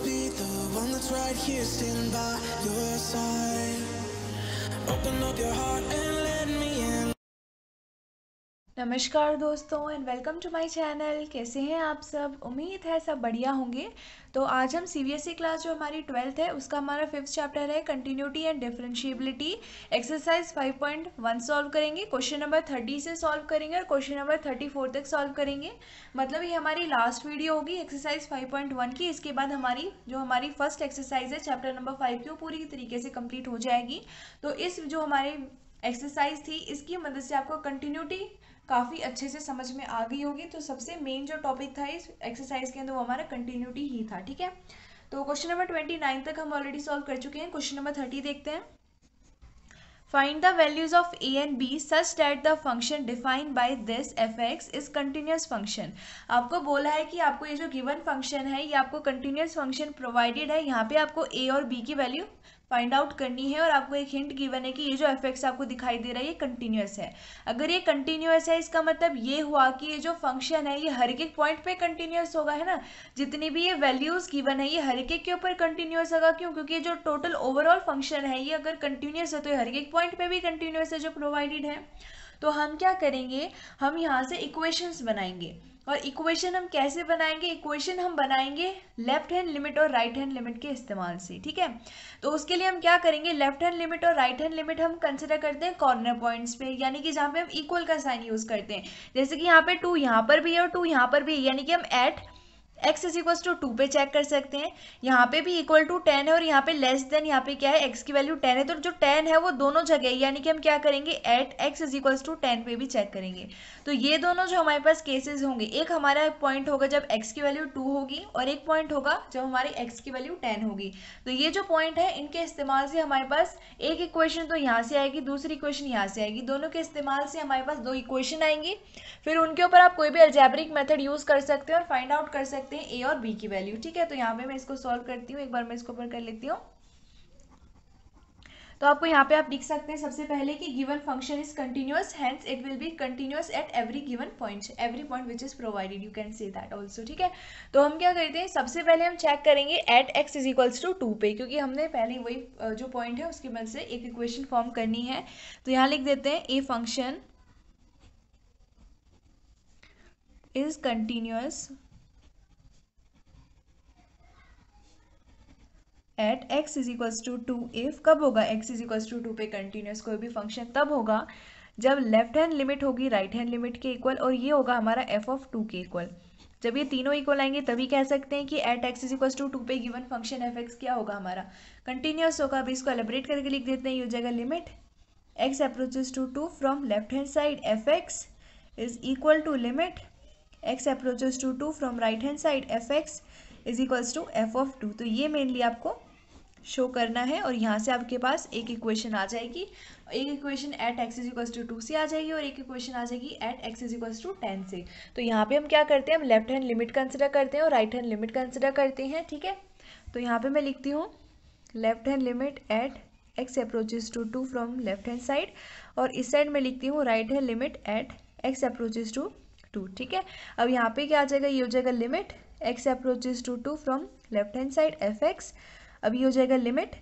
always be the one that's right here standing by your side Open up your heart and let me नमस्कार दोस्तों and welcome to my channel कैसे हैं आप सब उम्मीद है सब बढ़िया होंगे तो आज हम सीबीएसई क्लास e जो हमारी ट्वेल्थ है उसका हमारा फिफ्थ चैप्टर है continuity and differentiability exercise 5.1 solve करेंगे क्वेश्चन नंबर 30 से सॉल्व करेंगे और क्वेश्चन नंबर 34 तक सॉल्व करेंगे मतलब ये हमारी लास्ट वीडियो होगी एक्सरसाइज 5.1 की इसके बाद हमारी जो हमारी फर्स्ट एक्सरसाइज है चैप्टर नंबर फाइव की वो पूरी तरीके से कम्प्लीट हो जाएगी तो इस जो हमारी एक्सरसाइज थी इसकी मदद से आपको कंटिन्यूटी काफ़ी अच्छे से समझ में आ गई होगी तो सबसे मेन जो टॉपिक था इस एक्सरसाइज के अंदर वो हमारा कंटिन्यूटी ही था ठीक है तो क्वेश्चन नंबर ट्वेंटी नाइन तक हम ऑलरेडी सॉल्व कर चुके हैं क्वेश्चन नंबर थर्टी देखते हैं find the values of a and b such that the function defined by this f x is continuous function आपको बोला है कि आपको ये जो गिवन फंक्शन है ये आपको कंटिन्यूस फंक्शन प्रोवाइडेड है यहाँ पे आपको ए और बी की वैल्यू फाइंड आउट करनी है और आपको एक हिंट गिवन है कि ये जो इफेक्ट्स आपको दिखाई दे रहा है ये कंटिन्यूस है अगर ये कंटिन्यूस है इसका मतलब ये हुआ कि ये जो फंक्शन है ये हर एक पॉइंट पे कंटिन्यूस होगा है ना जितनी भी ये वैल्यूज गिवन है ये हर एक के ऊपर कंटिन्यूस होगा क्यों क्योंकि ये जो टोटल ओवरऑल फंक्शन है ये अगर कंटिन्यूस है तो ये हर एक पॉइंट पे भी कंटिन्यूस है जो प्रोवाइडेड है तो हम क्या करेंगे हम यहाँ से इक्वेशंस बनाएंगे और इक्वेशन हम कैसे बनाएंगे इक्वेशन हम बनाएंगे लेफ्ट हैंड लिमिट और राइट हैंड लिमिट के इस्तेमाल से ठीक है तो उसके लिए हम क्या करेंगे लेफ्ट हैंड लिमिट और राइट हैंड लिमिट हम कंसिडर करते हैं कॉर्नर पॉइंट्स पे यानी कि जहाँ पे हम इक्वल का साइन यूज करते हैं जैसे कि यहाँ पे टू यहाँ पर भी है और टू यहाँ पर भी है यानी कि हम at x is equal to two पे चेक कर सकते हैं यहाँ पे भी इक्वल टू टेन है और यहाँ पे लेस देन यहाँ पे क्या है एक्स की वैल्यू टेन है तो जो टेन है वो दोनों जगह है यानी कि हम क्या करेंगे at x is equal to ten पे भी चेक करेंगे तो ये दोनों जो हमारे पास केसेस होंगे एक हमारा पॉइंट होगा जब एक्स की वैल्यू टू होगी और एक पॉइंट होगा जब हमारी एक्स की वैल्यू टेन होगी तो ये जो पॉइंट है इनके इस्तेमाल से हमारे पास एक इक्वेशन तो यहाँ से आएगी दूसरी इक्वेशन यहाँ से आएगी दोनों के इस्तेमाल से हमारे पास दो इक्वेशन आएंगी फिर उनके ऊपर आप कोई भी एल्जेब्रिक मेथड यूज़ कर सकते हैं और फाइंड आउट कर सकते हैं सकते हैं ए और बी की वैल्यू ठीक है तो यहाँ पे मैं इसको सॉल्व करती हूँ एक बार मैं इसको ऊपर कर लेती हूँ तो आपको यहाँ पे आप लिख सकते हैं सबसे पहले कि given function is continuous hence it will be continuous at every given point every point which is provided you can say that also ठीक है तो हम क्या करते हैं सबसे पहले हम चेक करेंगे at x is equals to two पे क्योंकि हमने पहले वही जो पॉइंट है उसके बाद से एक इक्वेशन फॉर्म करनी है तो यहाँ लिख देते हैं a function is continuous at x is equals to two if कब होगा x is equals to two पे कंटिन्यूस कोई भी फंक्शन तब होगा जब लेफ्ट हैंड लिमिट होगी राइट हैंड लिमिट के इक्वल और ये होगा हमारा एफ ऑफ टू के इक्वल जब ये तीनों इक्वल आएंगे तभी कह सकते हैं कि at x is equals to two पे गिवन फंक्शन एफ एक्स क्या होगा हमारा कंटिन्यूस होगा अभी इसको एलिब्रेट करके लिख देते हैं ये हो जाएगा limit x approaches to two from left hand side f x is equal to limit x approaches to two from right hand side f x is equals to f of two तो ये mainly आपको show करना है और यहाँ से आपके पास एक इक्वेशन आ जाएगी एक equation at is equals to two से आ जाएगी और एक इक्वेशन आ जाएगी at x is equals to ten से तो यहाँ पे हम क्या करते हैं हम लेफ्ट हैंड लिमिट कंसिडर करते हैं और राइट हैंड लिमिट कंसिडर करते हैं ठीक है तो यहाँ पे मैं लिखती हूँ left hand limit at x approaches to two from left hand side और इस साइड में लिखती हूँ right hand limit at x approaches to two ठीक है अब यहाँ पे क्या आ जाएगा ये हो जाएगा limit x approaches to two from left hand side f x अब ये हो जाएगा limit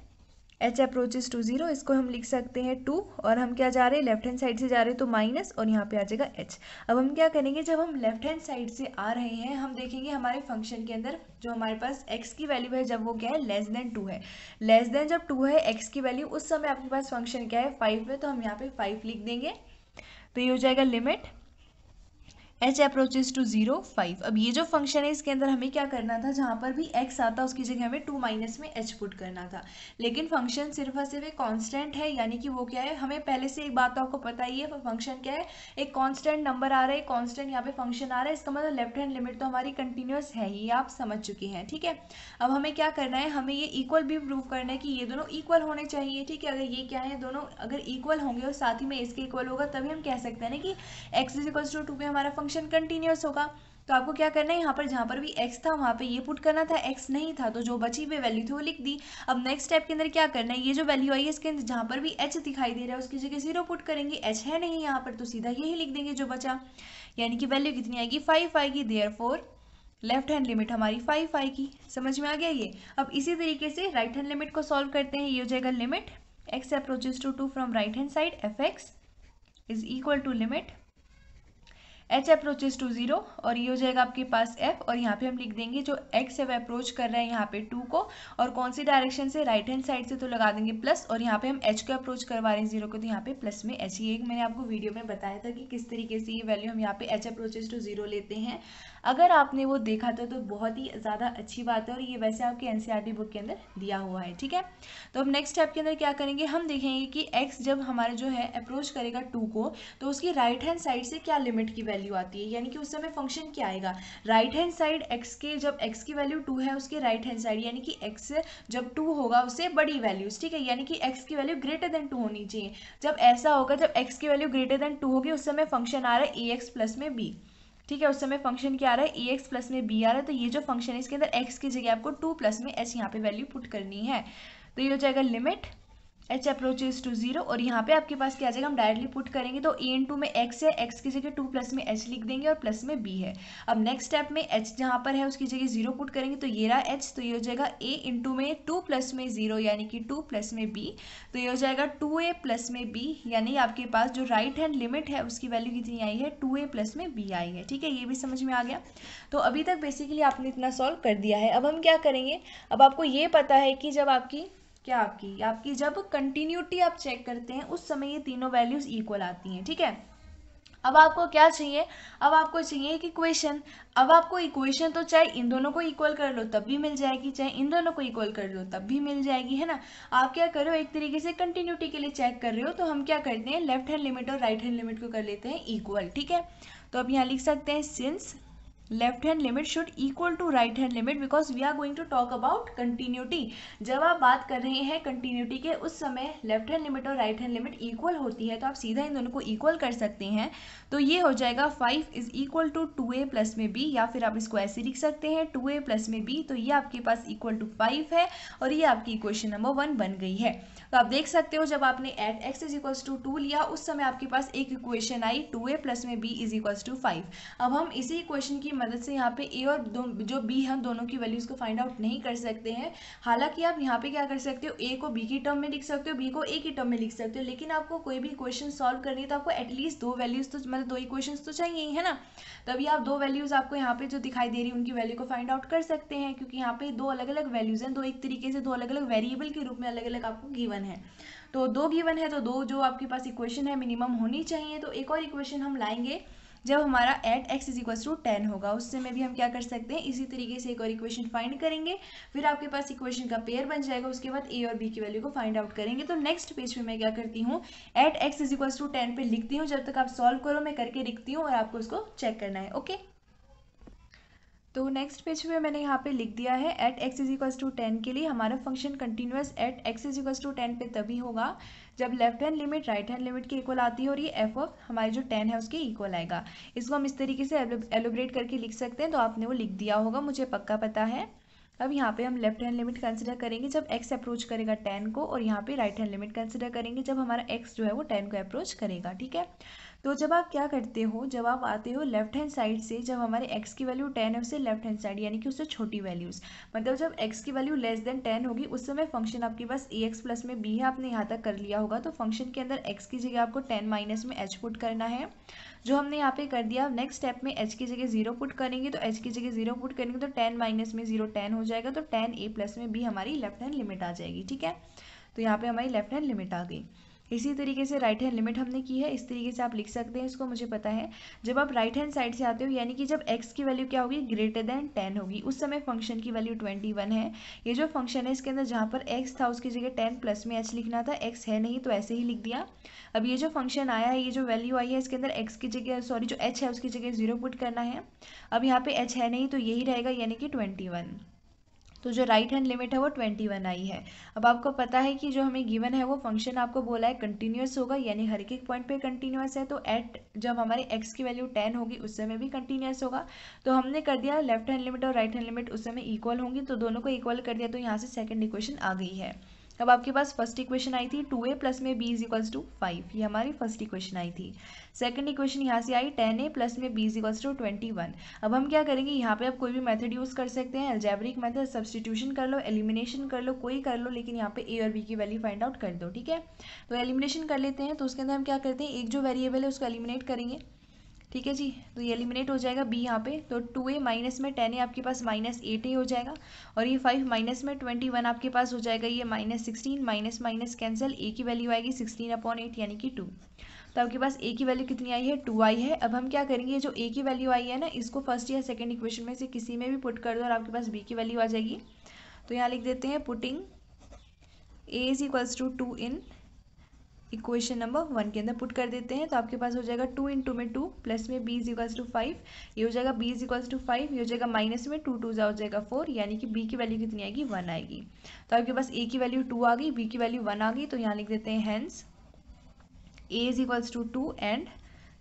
h approaches to zero इसको हम लिख सकते हैं टू और हम क्या जा रहे हैं लेफ्ट हैंड साइड से जा रहे हैं तो माइनस और यहाँ पे आ जाएगा एच अब हम क्या करेंगे जब हम लेफ्ट हैंड साइड से आ रहे हैं हम देखेंगे हमारे फंक्शन के अंदर जो हमारे पास एक्स की वैल्यू है जब वो क्या है लेस देन टू है लेस देन जब टू है एक्स की वैल्यू उस समय आपके पास फंक्शन क्या है फाइव है तो हम यहाँ पे फाइव लिख देंगे तो ये हो जाएगा limit h approaches to zero five अब ये जो फंक्शन है इसके अंदर हमें क्या करना था जहाँ पर भी एक्स आता उसकी जगह हमें टू माइनस में एच पुट करना था लेकिन फंक्शन सिर्फ और सिर्फ एक कॉन्स्टेंट है यानी कि वो क्या है हमें पहले से एक बात तो आपको पता ही है फंक्शन क्या है एक कॉन्स्टेंट नंबर आ रहा है कॉन्स्टेंट यहाँ पे फंक्शन आ रहा है इसका मतलब लेफ्ट हैंड लिमिट तो हमारी कंटिन्यूस है ये आप समझ चुके हैं ठीक है अब हमें क्या करना है हमें ये इक्वल भी प्रूव करना है कि ये दोनों इक्वल होने चाहिए ठीक है अगर ये क्या है दोनों अगर इक्वल होंगे और साथ ही में इसके इक्वल होगा तभी हम कह सकते हैं ना कि x is equal to two पे हमारा फंक्शन फंक्शन कंटिन्यूस होगा तो आपको क्या करना है यहाँ पर जहाँ पर भी x था वहाँ पे ये पुट करना था x नहीं था तो जो बची हुई वैल्यू थी वो लिख दी अब नेक्स्ट स्टेप के अंदर क्या करना है ये जो वैल्यू आई है इसके अंदर जहाँ पर भी h दिखाई दे रहा है उसकी जगह जीरो पुट करेंगे h है नहीं यहाँ पर तो सीधा यही लिख देंगे जो बचा यानी कि वैल्यू कितनी आएगी फाइव आएगी therefore left hand limit हमारी फाइव आएगी समझ में आ गया ये अब इसी तरीके से राइट हैंड लिमिट को सॉल्व करते हैं ये हो जाएगा limit x approaches to two from right hand side f x is equal to limit h approaches to zero और ये हो जाएगा आपके पास एफ और यहाँ पे हम लिख देंगे जो एक्स है वह अप्रोच कर रहे हैं यहाँ पे टू को और कौन सी डायरेक्शन से राइट हैंड साइड से तो लगा देंगे प्लस और यहाँ पे हम एच को अप्रोच करवा रहे हैं जीरो को तो यहाँ पे प्लस में एच ये मैंने आपको वीडियो में बताया था कि किस तरीके से ये वैल्यू हम यहाँ पे एच अप्रोचेज टू जीरो लेते हैं अगर आपने वो देखा था तो बहुत ही ज़्यादा अच्छी बात है और ये वैसे आपके एन बुक e के अंदर दिया हुआ है ठीक है तो अब नेक्स्ट स्टेप के अंदर क्या करेंगे हम देखेंगे कि एक्स जब हमारे जो है अप्रोच करेगा टू को तो उसकी राइट हैंड साइड से क्या लिमिट की वैल्यू वैल्यू आती है यानी कि उस समय फंक्शन क्या आएगा राइट हैंड साइड एक्स के जब एक्स की वैल्यू टू है उसके राइट हैंड साइड यानी कि एक्स जब टू होगा उससे बड़ी वैल्यूज ठीक है यानी कि एक्स की वैल्यू ग्रेटर देन टू होनी चाहिए जब ऐसा होगा जब एक्स की वैल्यू ग्रेटर देन टू होगी उस समय फंक्शन आ रहा है ए एक्स प्लस में बी ठीक है उस समय फंक्शन क्या आ रहा है ए एक्स प्लस में बी आ रहा है तो ये जो फंक्शन है इसके अंदर एक्स की जगह आपको टू प्लस में एच यहाँ पे वैल्यू पुट करनी है तो ये हो जाएगा limit h approaches to zero और यहाँ पे आपके पास क्या आ जाएगा हम डायरेक्टली पुट करेंगे तो ए इन टू में एक्स है एक्स की जगह टू प्लस में एच लिख देंगे और प्लस में बी है अब नेक्स्ट स्टेप में एच जहाँ पर है उसकी जगह जीरो पुट करेंगे तो ये रहा एच तो ये हो जाएगा ए टू में टू प्लस में जीरो यानी कि टू प्लस में बी तो ये हो जाएगा टू ए प्लस में बी यानी आपके पास जो राइट हैंड लिमिट है उसकी वैल्यू कितनी आई है टू ए प्लस में बी आई है ठीक है ये भी समझ में आ गया तो अभी तक बेसिकली आपने इतना सॉल्व कर दिया है अब हम क्या करेंगे अब आपको ये पता है कि जब आपकी क्या आपकी आपकी जब कंटिन्यूटी आप चेक करते हैं उस समय ये तीनों वैल्यूज़ इक्वल आती हैं ठीक है अब आपको क्या चाहिए अब आपको चाहिए एक इक्वेशन अब आपको इक्वेशन तो चाहे इन दोनों को इक्वल कर लो तब भी मिल जाएगी चाहे इन दोनों को इक्वल कर लो तब भी मिल जाएगी है ना आप क्या करो एक तरीके से कंटिन्यूटी के लिए चेक कर रहे हो तो हम क्या करते हैं लेफ्ट हैंड लिमिट और राइट हैंड लिमिट को कर लेते हैं इक्वल ठीक है तो अब यहाँ लिख सकते हैं since left hand limit should equal to right hand limit because we are going to talk about continuity जब आप बात कर रहे हैं कंटिन्यूटी के उस समय लेफ्ट हैंड लिमिट और राइट हैंड लिमिट इक्वल होती है तो आप सीधा इन दोनों को इक्वल कर सकते हैं तो ये हो जाएगा five is equal to two a plus में बी या फिर आप इसको ऐसे लिख सकते हैं टू ए प्लस में बी तो ये आपके पास इक्वल टू फाइव है और ये आपकी इक्वेशन नंबर वन बन गई है तो आप देख सकते हो जब आपने at x is equals to two लिया उस समय आपके पास एक इक्वेशन आई टू ए प्लस में b is equals to five अब हम इसी इक्वेशन की मदद से यहाँ पे ए और दो, जो बी हम दोनों की वैल्यूज़ को फाइंड आउट नहीं कर सकते हैं हालांकि आप यहाँ पे क्या कर सकते हो ए को बी की टर्म में लिख सकते हो बी को ए की टर्म में लिख सकते हो लेकिन आपको कोई भी इक्वेशन सॉल्व करनी है तो आपको एटलीस्ट दो वैल्यूज़ तो मतलब दो इक्वेशन तो चाहिए ही है ना तभी आप दो वैल्यूज़ आपको यहाँ पे जो दिखाई दे रही है उनकी वैल्यू को फाइंड आउट कर सकते हैं क्योंकि यहाँ पे दो अलग अलग वैल्यूज़ हैं दो एक तरीके से दो अलग अलग वेरिएबल के रूप में अलग अलग आपको गिवन गिवन है तो दो गिवन है तो दो जो आपके पास इक्वेशन है मिनिमम होनी चाहिए तो एक और इक्वेशन हम लाएंगे जब हमारा at x is equal to ten होगा उस समय भी हम क्या कर सकते हैं इसी तरीके से एक और इक्वेशन फाइंड करेंगे फिर आपके पास इक्वेशन का पेयर बन जाएगा उसके बाद ए और बी की वैल्यू को फाइंड आउट करेंगे तो नेक्स्ट पेज पे मैं क्या करती हूँ at x is equal to ten पर लिखती हूँ जब तक आप सॉल्व करो मैं करके लिखती हूँ और आपको उसको चेक करना है ओके okay? तो नेक्स्ट पेज पे मैंने यहाँ पे लिख दिया है at x is to ten के लिए हमारा function continuous at x is to ten पे तभी होगा जब left hand limit right hand limit के इक्वल आती है और ये एफ ऑफ हमारे जो टेन है उसके इक्वल आएगा इसको हम इस तरीके से एलोब्रेट करके लिख सकते हैं तो आपने वो लिख दिया होगा मुझे पक्का पता है अब यहाँ पे हम लेफ्ट हैंड लिमिट कंसिडर करेंगे जब एक्स अप्रोच करेगा टेन को और यहाँ पे राइट हैंड लिमिट कंसिडर करेंगे जब हमारा एक्स जो है वो टेन को अप्रोच करेगा ठीक है तो जब आप क्या करते हो जब आप आते हो लेफ्ट हैंड साइड से जब हमारे एक्स की वैल्यू टेन है उससे लेफ्ट हैंड साइड यानी कि उससे छोटी वैल्यूज़ मतलब जब एक्स की वैल्यू लेस देन टेन होगी उस समय फंक्शन आपके पास ए एक्स प्लस में बी है आपने यहाँ तक कर लिया होगा तो फंक्शन के अंदर एक्स की जगह आपको टेन माइनस में एच पुट करना है जो हमने यहाँ पे कर दिया नेक्स्ट स्टेप में एच की जगह जीरो पुट करेंगे तो एच की जगह जीरो पुट करेंगे तो टेन माइनस में जीरो टेन हो जाएगा तो टेन ए प्लस में बी हमारी लेफ्ट हैंड लिमिट आ जाएगी ठीक है तो यहाँ पे हमारी लेफ्ट हैंड लिमिट आ गई इसी तरीके से राइट हैंड लिमिट हमने की है इस तरीके से आप लिख सकते हैं इसको मुझे पता है जब आप राइट हैंड साइड से आते हो यानी कि जब एक्स की वैल्यू क्या होगी ग्रेटर देन टेन होगी उस समय फंक्शन की वैल्यू ट्वेंटी वन है ये जो फंक्शन है इसके अंदर जहाँ पर एक्स था उसकी जगह टेन प्लस में एच लिखना था एक्स है नहीं तो ऐसे ही लिख दिया अब ये जो फंक्शन आया है ये जो वैल्यू आई है इसके अंदर एक्स की जगह सॉरी जो एच है उसकी जगह जीरो पुट करना है अब यहाँ पे एच है नहीं तो यही रहेगा यानी कि ट्वेंटी वन तो जो राइट हैंड लिमिट है वो ट्वेंटी वन आई है अब आपको पता है कि जो हमें गिवन है वो फंक्शन आपको बोला है कंटिन्यूस होगा यानी हर एक पॉइंट पे कंटिन्यूस है तो एट जब हमारे एक्स की वैल्यू टेन होगी उस समय भी कंटिन्यूस होगा तो हमने कर दिया लेफ्ट हैंड लिमिट और राइट हैंड लिमिट उस समय इक्वल होंगी तो दोनों को इक्वल कर दिया तो यहाँ से सेकेंड इक्वेशन आ गई है तब आपके पास फर्स्ट इक्वेशन आई थी टू ए प्लस में b is equals to five ये हमारी फर्स्ट इक्वेशन आई थी सेकंड इक्वेशन यहाँ से आई टेन ए प्लस में b is equals to twenty one अब हम क्या करेंगे यहाँ पे आप कोई भी मेथड यूज़ कर सकते हैं एल्जेब्रिक मेथड सब्सटीट्यूशन कर लो एलिमिनेशन कर लो कोई कर लो लेकिन यहाँ पे ए और बी की वैल्यू फाइंड आउट कर दो ठीक है तो एलिमिनेशन कर लेते हैं तो उसके अंदर हम क्या करते हैं एक जो वेरिएबल है उसको एलिमिनेट करेंगे ठीक है जी तो ये एलिमिनेट हो जाएगा बी यहाँ पे तो टू ए माइनस में टेन ए आपके पास माइनस एट ए हो जाएगा और ये फाइव माइनस में ट्वेंटी वन आपके पास हो जाएगा ये minus sixteen minus minus cancel a की वैल्यू आएगी सिक्सटीन अपॉन एट यानी कि टू तो आपके पास ए की वैल्यू कितनी आई है टू आई है अब हम क्या करेंगे जो ए की वैल्यू आई है ना इसको फर्स्ट या सेकेंड इक्वेशन में से किसी में भी पुट कर दो और आपके पास बी की वैल्यू आ जाएगी तो यहाँ लिख देते हैं putting a is equals to two in equation number one के अंदर पुट कर देते हैं तो आपके पास हो जाएगा टू इंटू में टू प्लस में b is equals to five ये हो जाएगा b is equals to five ये हो जाएगा माइनस में टू टू हो जाएगा फोर यानी कि बी की वैल्यू कितनी आएगी वन आएगी तो आपके पास ए की वैल्यू टू आ गई बी की वैल्यू वन आ गई तो यहाँ लिख देते हैं hence a is equals to two and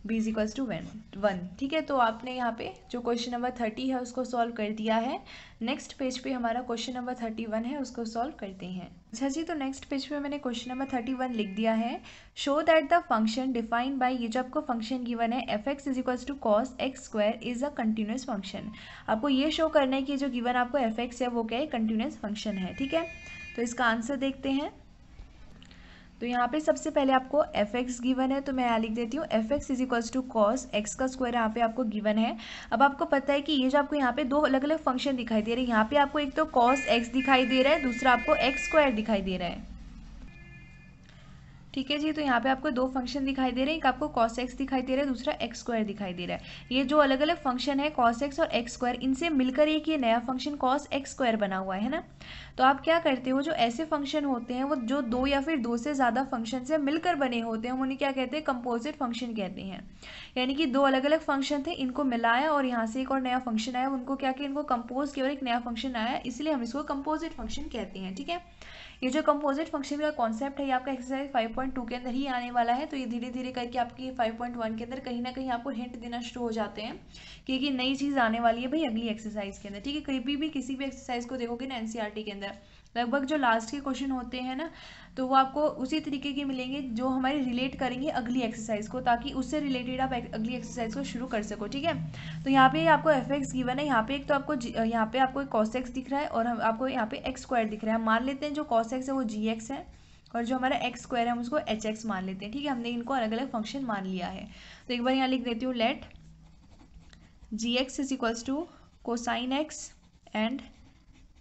b is equals to one one ठीक है तो आपने यहाँ पे जो क्वेश्चन नंबर थर्टी है उसको सॉल्व कर दिया है नेक्स्ट पेज पे हमारा क्वेश्चन नंबर थर्टी वन है उसको सॉल्व करते हैं अच्छा जी तो नेक्स्ट पेज पे मैंने क्वेश्चन नंबर थर्टी वन लिख दिया है show that the function defined by ये जो आपको फंक्शन गिवन है f x is equals to cos x square is a continuous function आपको ये शो करना है कि जो गिवन आपको एफ एक्स है वो क्या है कंटिन्यूस फंक्शन है ठीक है तो इसका आंसर देखते हैं तो यहाँ पे सबसे पहले आपको एफ एक्स गिवन है तो मैं यहाँ लिख देती हूँ f x is equals to cos x का स्क्वायर यहाँ पे आपको गिवन है अब आपको पता है कि ये जो आपको यहाँ पे दो अलग अलग फंक्शन दिखाई दे रहे हैं यहाँ पे आपको एक तो कॉस एक्स दिखाई दे रहा है दूसरा आपको एक्स स्क्वायर दिखाई दे रहा है ठीक है जी तो यहाँ पे आपको दो फंक्शन दिखाई दे रहे हैं एक आपको कॉस एक्स दिखाई दे रहा है दूसरा एक्स स्क्वायर दिखाई दे रहा है ये जो अलग अलग फंक्शन है कॉस एक्स और एक्स स्क्वायर इनसे मिलकर एक ये नया फंक्शन कॉस एक्स स्क्वायर बना हुआ है ना तो आप क्या करते हो जो ऐसे फंक्शन होते हैं वो जो दो या फिर दो से ज़्यादा फंक्शन से मिलकर बने होते हैं उन्हें क्या कहते हैं कंपोजिट फंक्शन कहते हैं यानी कि दो अलग अलग फंक्शन थे इनको मिलाया और यहाँ से एक और नया फंक्शन आया उनको क्या कि इनको कंपोज किया और एक नया फंक्शन आया इसलिए हम इसको कंपोजिट फंक्शन कहते हैं ठीक है ये जो कंपोजिट फंक्शन का कॉन्सेप्ट है ये आपका एक्सरसाइज 5.2 के अंदर ही आने वाला है तो ये धीरे धीरे करके आपकी 5.1 के अंदर कहीं ना कहीं आपको हिंट देना शुरू हो जाते हैं कि ये नई चीज़ आने वाली है भाई अगली एक्सरसाइज के अंदर ठीक है कभी भी किसी भी एक्सरसाइज को देखोगे ना एनसीआरटी e के अंदर लगभग जो लास्ट के क्वेश्चन होते हैं ना तो वो आपको उसी तरीके के मिलेंगे जो हमारे रिलेट करेंगे अगली एक्सरसाइज को ताकि उससे रिलेटेड आप अगली एक्सरसाइज को शुरू कर सको ठीक है तो यहाँ पे आपको एफ एक्स गिवन है यहाँ पे एक तो आपको यहाँ पे आपको कॉस एक्स दिख रहा है और हम आपको यहाँ पे एक्स स्क्वायर दिख रहा है मान लेते हैं जो कॉस एक्स है वो जी एक्स है और जो हमारा एक्स स्क्वायर है हम उसको एच एक्स मान लेते हैं ठीक है हमने इनको अलग अलग फंक्शन मान लिया है तो एक बार यहाँ लिख देती हूँ let g x is equals to cosine x and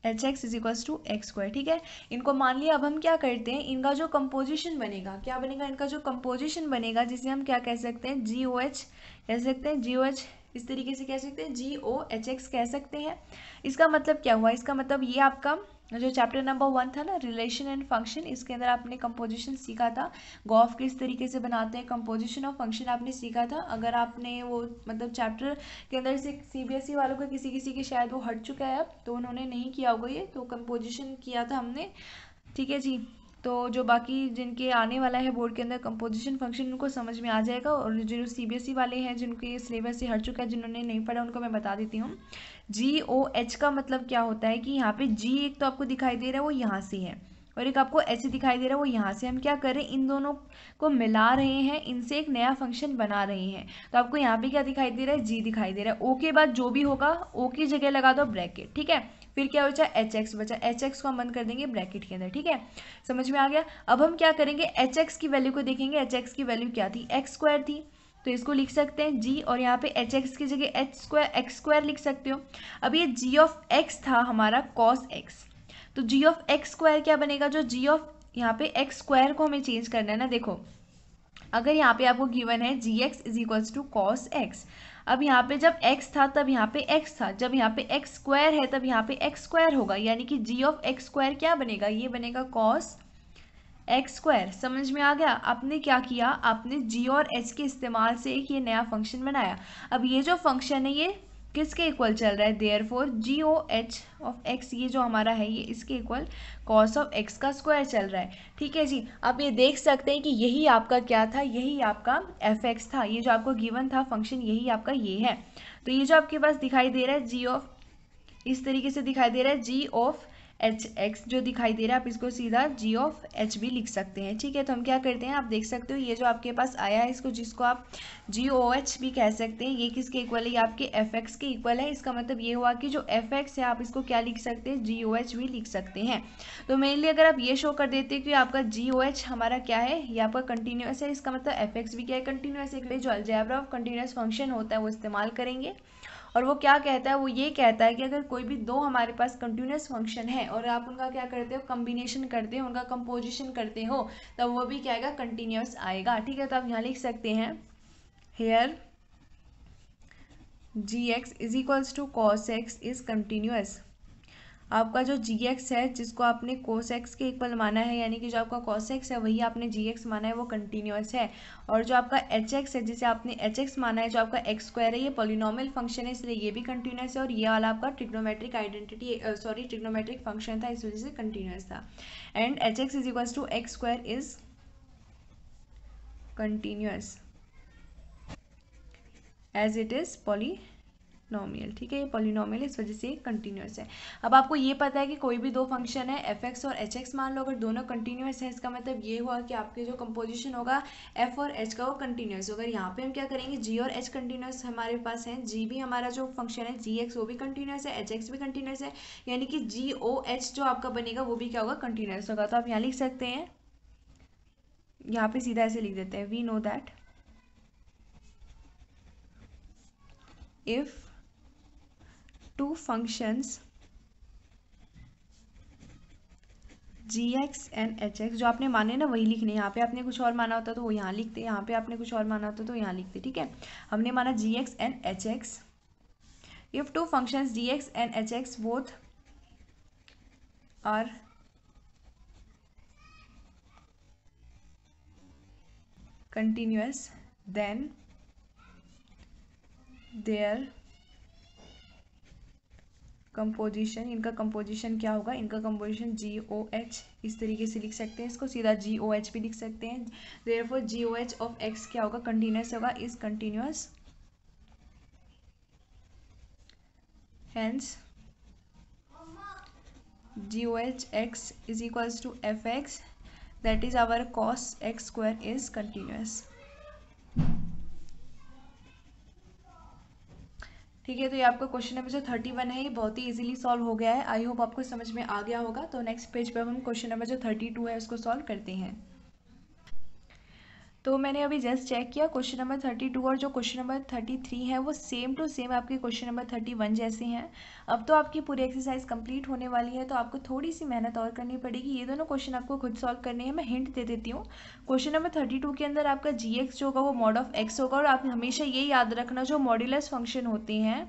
h x is equals to x square ठीक है इनको मान लिया अब हम क्या करते हैं इनका जो कंपोजिशन बनेगा क्या बनेगा इनका जो कंपोजिशन बनेगा जिसे हम क्या कह सकते हैं जी ओ एच कह सकते हैं जी ओ एच इस तरीके से कह सकते हैं जी ओ एच एक्स कह सकते हैं इसका मतलब क्या हुआ इसका मतलब ये आपका जो चैप्टर नंबर वन था ना रिलेशन एंड फंक्शन इसके अंदर आपने कंपोजिशन सीखा था गॉफ किस तरीके से बनाते हैं कंपोजिशन ऑफ फंक्शन आपने सीखा था अगर आपने वो मतलब चैप्टर के अंदर से सीबीएसई e वालों का किसी किसी के शायद वो हट चुका है अब तो उन्होंने नहीं किया होगा ये तो कंपोजिशन किया था हमने ठीक है जी तो जो बाकी जिनके आने वाला है बोर्ड के अंदर कंपोजिशन फंक्शन उनको समझ में आ जाएगा और जो सी बी एस ई वाले हैं जिनके सिलेबस से हट चुका है जिन्होंने नहीं पढ़ा उनको मैं बता देती हूँ जी ओ एच का मतलब क्या होता है कि यहाँ पे जी एक तो आपको दिखाई दे रहा है वो यहाँ से है और एक आपको ऐसे दिखाई दे रहा है वो यहाँ से हम क्या कर रहे हैं इन दोनों को मिला रहे हैं इनसे एक नया फंक्शन बना रहे हैं तो आपको यहाँ पे क्या दिखाई दे रहा है जी दिखाई दे रहा है ओ के बाद जो भी होगा ओ की जगह लगा दो ब्रैकेट ठीक है फिर क्या बचा एच एक्स बचा एच एक्स को हम बंद कर देंगे ब्रैकेट के अंदर ठीक है समझ में आ गया अब हम क्या करेंगे एच एक्स की वैल्यू को देखेंगे एच एक्स की वैल्यू क्या थी एक्स स्क्वायर थी तो इसको लिख सकते हैं जी और यहाँ पे एच एक्स की जगह एच स्क्वायर एक्स स्क्वायर लिख सकते हो अब ये जी ऑफ एक्स था हमारा कॉस एक्स तो जी ऑफ एक्स स्क्वायर क्या बनेगा जो जी ऑफ यहाँ पे एक्स स्क्वायर को हमें चेंज करना है ना देखो अगर यहाँ पे आपको गिवन है g x is equals to cos x अब यहाँ पे जब x था तब यहाँ पे x था जब यहाँ पे एक्स स्क्वायर है तब यहाँ पे एक्स स्क्वायर होगा यानी कि g ऑफ एक्स स्क्वायर क्या बनेगा ये बनेगा कॉस एक्स स्क्वायर समझ में आ गया आपने क्या किया आपने g और h के इस्तेमाल से एक ये नया फंक्शन बनाया अब ये जो फंक्शन है ये किसके इक्वल चल रहा है therefore g o h of x ये जो हमारा है ये इसके इक्वल कॉस ऑफ एक्स का स्क्वायर चल रहा है ठीक है जी आप ये देख सकते हैं कि यही आपका क्या था यही आपका एफ एक्स था ये जो आपको गिवन था फंक्शन यही आपका ये है तो ये जो आपके पास दिखाई दे रहा है जी ऑफ इस तरीके से दिखाई दे रहा है जी ऑफ एच एक्स जो दिखाई दे रहा है आप इसको सीधा जी ऑफ एच भी लिख सकते हैं ठीक है तो हम क्या करते हैं आप देख सकते हो ये जो आपके पास आया है इसको जिसको आप जी ओ एच भी कह सकते हैं ये किसके इक्वल है ये आपके एफ एक्स के इक्वल है इसका मतलब ये हुआ कि जो एफ एक्स है आप इसको क्या लिख सकते हैं जी ओ एच भी लिख सकते हैं तो मेनली अगर आप ये शो कर देते कि आपका जी ओ एच हमारा क्या है ये आपका कंटिन्यूस है इसका मतलब एफ एक्स भी क्या है कंटिन्यूस एक जो अलजेब्रा ऑफ कंटिन्यूस फंक्शन होता है वो इस्तेमाल करेंगे और वो क्या कहता है वो ये कहता है कि अगर कोई भी दो हमारे पास कंटिन्यूस फंक्शन है और आप उनका क्या करते हो कम्बिनेशन करते हो उनका कंपोजिशन करते हो तब वो भी क्या आएगा कंटिन्यूस आएगा ठीक है तो आप यहाँ लिख सकते हैं here g x is equals to cos x is continuous आपका जो जी एक्स है जिसको आपने कोस एक्स के इक्वल माना है यानी कि जो आपका कोस एक्स है वही आपने जी एक्स माना है वो कंटिन्यूस है और जो आपका एच एक्स है जिसे आपने एच एक्स माना है जो आपका एक्स स्क्वायर है ये पोलिनॉमल फंक्शन है इसलिए ये भी कंटिन्यूस है और ये वाला आपका trigonometric identity sorry trigonometric function था इस वजह से कंटिन्यूस था and h x is equal to x square is continuous as it is polynomial ठीक है ये पॉलिनॉमियल इस वजह से ये कंटिन्यूस है अब आपको ये पता है कि कोई भी दो फंक्शन है एफ एक्स और एच एक्स मान लो अगर दोनों कंटिन्यूस है इसका मतलब ये हुआ कि आपके जो कंपोजिशन होगा एफ और एच का वो कंटिन्यूस होगा यहाँ पे हम क्या करेंगे जी और एच कंटिन्यूस हमारे पास है जी भी हमारा जो फंक्शन है जी एक्स वो भी कंटिन्यूस है एच एक्स भी कंटिन्यूस है यानी कि जी ओ एच जो आपका बनेगा वो भी क्या होगा कंटिन्यूस होगा तो आप यहाँ लिख सकते हैं यहाँ पे सीधा ऐसे लिख देते हैं we know that if two functions g x and h x जो आपने माने ना वही लिखने यहाँ पे आपने कुछ और माना होता तो वो यहाँ लिखते यहाँ पे आपने कुछ और माना होता तो यहाँ लिखते ठीक है हमने माना g x and h x if two function d x and h x both are continuous then there composition इनका कंपोजिशन क्या होगा इनका कंपोजिशन जी ओ एच इस तरीके से लिख सकते हैं इसको सीधा जी ओ एच भी लिख सकते हैं therefore g o h of x क्या होगा कंटिन्यूस होगा is continuous hence g o h x is equals to f x that is our cos x square is continuous ठीक है तो ये आपका क्वेश्चन नंबर जो थर्टी वन है ये बहुत ही इजीली सॉल्व हो गया है आई होप आपको समझ में आ गया होगा तो नेक्स्ट पेज पर हम क्वेश्चन नंबर जो थर्टी टू है उसको सॉल्व करते हैं तो मैंने अभी जस्ट चेक किया क्वेश्चन नंबर थर्टी टू और जो क्वेश्चन नंबर थर्टी थ्री है वो सेम टू सेम आपके क्वेश्चन नंबर थर्टी वन जैसे हैं अब तो आपकी पूरी एक्सरसाइज कंप्लीट होने वाली है तो आपको थोड़ी सी मेहनत और करनी पड़ेगी ये दोनों क्वेश्चन आपको खुद सॉल्व करने हैं मैं हिंट दे देती हूँ क्वेश्चन नंबर थर्टी टू के अंदर आपका जी एक्स जो होगा वो मॉड ऑफ एक्स होगा और आप हमेशा ये याद रखना जो मॉड्यूलर्स फंक्शन होते हैं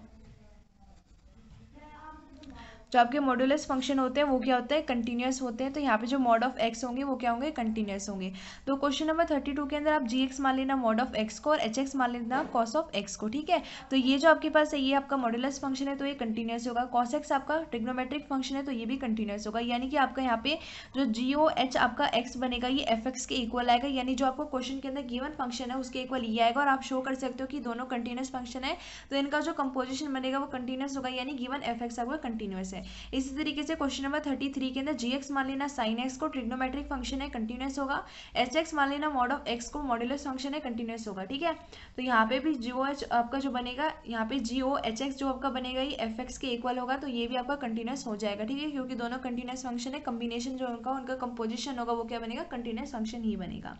जो आपके मॉड्यूलस फंक्शन होते हैं वो क्या होते हैं कंटिन्यूस होते हैं तो यहाँ पे जो मॉड ऑफ एक्स होंगे वो क्या होंगे कंटिन्यूस होंगे तो क्वेश्चन नंबर थर्टी टू के अंदर आप जी एक्स मान लेना मॉड ऑफ एक्स को और एच एक्स मान लेना कॉस ऑफ एक्स को ठीक है तो ये जो आपके पास है ये आपका मॉड्यूलस फंक्शन है तो ये कंटिन्यूस होगा कॉस एक्स आपका ट्रिग्नोमेट्रिक फंक्शन है तो ये भी कंटिन्यूस होगा यानी कि आपका यहाँ पे जो जी ओ एच आपका एक्स बनेगा ये एफ एक्स के इक्वल आएगा यानी जो आपको क्वेश्चन के अंदर गिवन फंक्शन है उसके इक्वल ये आएगा और आप शो कर सकते हो कि दोनों कंटिन्यूस फंक्शन है तो इनका जो कंपोजिशन बनेगा वो कंटिन्यूस होगा यानी गिवन एफ एक्स आपका कंटिन्यूस है है इसी तरीके से क्वेश्चन नंबर थर्टी थ्री के अंदर जी एक्स मान लेना साइन एक्स को ट्रिग्नोमेट्रिक फंक्शन है कंटिन्यूस होगा एच एक्स मान लेना मॉड ऑफ एक्स को मॉड्यूलस फंक्शन है कंटिन्यूस होगा ठीक है तो यहाँ पे भी जी आपका जो बनेगा यहाँ पे जी ओ जो आपका बनेगा ये एफ के इक्वल होगा तो ये भी आपका कंटिन्यूस हो जाएगा ठीक है क्योंकि दोनों कंटिन्यूस फंक्शन है कंबिनेशन जो उनका उनका कंपोजिशन होगा वो क्या बनेगा कंटिन्यूस फंक्शन ही बनेगा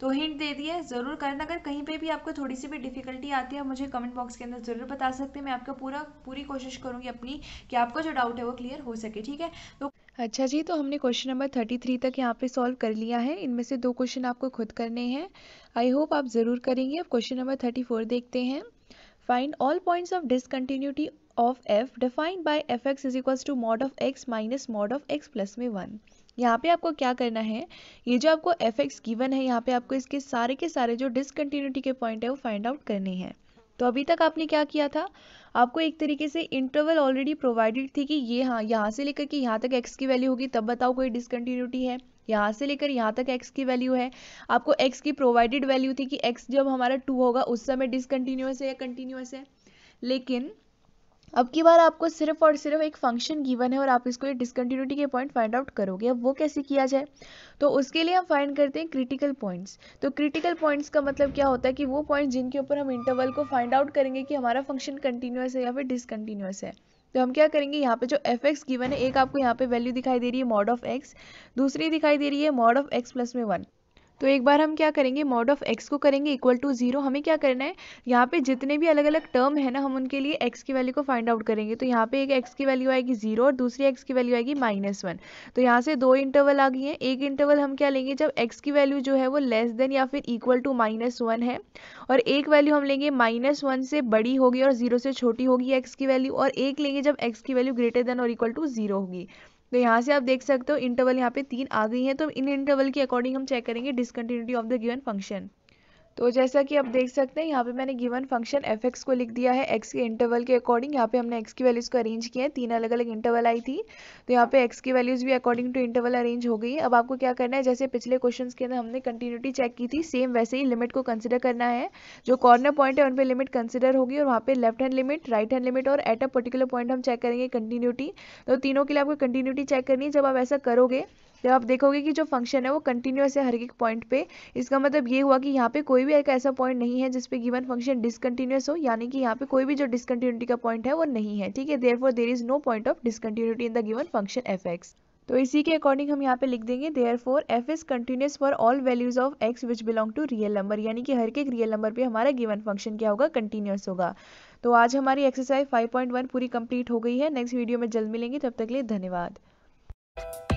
तो हिंट दे दिए ज़रूर करना अगर कहीं पे भी आपको थोड़ी सी भी डिफिकल्टी आती है मुझे कमेंट बॉक्स के अंदर ज़रूर बता सकते हैं मैं आपका पूरा पूरी कोशिश करूंगी अपनी कि आपका जो डाउट है वो क्लियर हो सके ठीक है तो अच्छा जी तो हमने क्वेश्चन नंबर थर्टी थ्री तक यहाँ पे सॉल्व कर लिया है इनमें से दो क्वेश्चन आपको खुद करने हैं आई होप आप ज़रूर करेंगे अब क्वेश्चन नंबर थर्टी फोर देखते हैं find all points of discontinuity f defined defined f x is equals to mod of x minus mod of x plus में वन यहाँ पे आपको क्या करना है ये जो आपको एफ एक्स गिवन है यहाँ पे आपको इसके सारे के सारे जो डिसकंटिन्यूटी के पॉइंट है वो फाइंड आउट करने हैं तो अभी तक आपने क्या किया था आपको एक तरीके से इंटरवल ऑलरेडी प्रोवाइडेड थी कि ये हाँ यहाँ से लेकर के यहाँ तक एक्स की वैल्यू होगी तब बताओ कोई डिसकंटिन्यूटी है यहाँ से लेकर यहाँ तक एक्स की वैल्यू है आपको एक्स की प्रोवाइडेड वैल्यू थी कि एक्स जब हमारा टू होगा उस समय डिसकंटिन्यूस है या कंटिन्यूस है लेकिन अब की बार आपको सिर्फ और सिर्फ एक फंक्शन गिवन है और आप इसको डिसकंटिन्यूटी के पॉइंट फाइंड आउट करोगे अब वो कैसे किया जाए तो उसके लिए हम फाइंड करते हैं क्रिटिकल पॉइंट्स तो क्रिटिकल पॉइंट्स का मतलब क्या होता है कि वो पॉइंट जिनके ऊपर हम इंटरवल को फाइंड आउट करेंगे कि हमारा फंक्शन कंटिन्यूस है या फिर डिसकंटिन्यूस है तो हम क्या करेंगे यहाँ पे जो एफ एक्स गिवन है एक आपको यहाँ पे वैल्यू दिखाई दे रही है मॉड ऑफ एक्स दूसरी दिखाई दे रही है मॉड ऑफ एक्स प्लस में वन तो एक बार हम क्या करेंगे मॉड ऑफ एक्स को करेंगे इक्वल टू जीरो हमें क्या करना है यहाँ पे जितने भी अलग अलग टर्म है ना हम उनके लिए एक्स की वैल्यू को फाइंड आउट करेंगे तो यहाँ पे एक एक्स की वैल्यू आएगी जीरो और दूसरी एक्स की वैल्यू आएगी माइनस वन तो यहाँ से दो इंटरवल आ गई है एक इंटरवल हम क्या लेंगे जब एक्स की वैल्यू जो है वो लेस देन या फिर इक्वल टू माइनस वन है और एक वैल्यू हम लेंगे माइनस वन से बड़ी होगी और जीरो से छोटी होगी एक्स की वैल्यू और एक लेंगे जब एक्स की वैल्यू ग्रेटर देन और इक्वल टू जीरो होगी तो यहाँ से आप देख सकते हो इंटरवल यहाँ पे तीन आ गई है तो इन इंटरवल के अकॉर्डिंग हम चेक करेंगे discontinuity of the given function तो जैसा कि आप देख सकते हैं यहाँ पे मैंने गिवन फंक्शन एफ एक्स को लिख दिया है एक्स के इंटरवल के अकॉर्डिंग यहाँ पे हमने एक्स की वैल्यूज़ को अरेंज किए हैं तीन अलग अलग इंटरवल आई थी तो यहाँ पे एक्स की वैल्यूज़ भी अकॉर्डिंग टू इंटरवल अरेंज हो गई अब आपको क्या करना है जैसे पिछले क्वेश्चन के अंदर हमने कंटिन्यूटी चेक की थी सेम वैसे ही लिमिट को कंसिडर करना है जो कॉर्नर पॉइंट है उन पर लिमिट कंसिडर होगी और वहाँ पे left hand limit right hand limit और एट अ पर्टिकुलर पॉइंट हम चेक करेंगे कंटिन्यूटी तो तीनों के लिए आपको कंटिन्यूटी चेक करनी है जब आप ऐसा करोगे जब आप देखोगे कि जो फंक्शन है वो कंटिन्यूस है हर एक पॉइंट पे इसका मतलब ये हुआ कि यहाँ पे कोई भी एक ऐसा पॉइंट नहीं है जिसपे गिवन फंक्शन डिसकंटिन्यूस हो यानी कि यहाँ पे कोई भी जो डिसकंटिन्यूटी का पॉइंट है वो नहीं है ठीक है therefore there is no point of discontinuity in the given function f x तो इसी के अकॉर्डिंग हम यहाँ पे लिख देंगे therefore f is continuous for all values of x which belong to real number यानी कि हर एक रियल नंबर पे हमारा गिवन फंक्शन क्या होगा कंटिन्यूस होगा तो आज हमारी एक्सरसाइज 5.1 पूरी कंप्लीट हो गई है नेक्स्ट वीडियो में जल्द मिलेंगे तब तक लिए धन्यवाद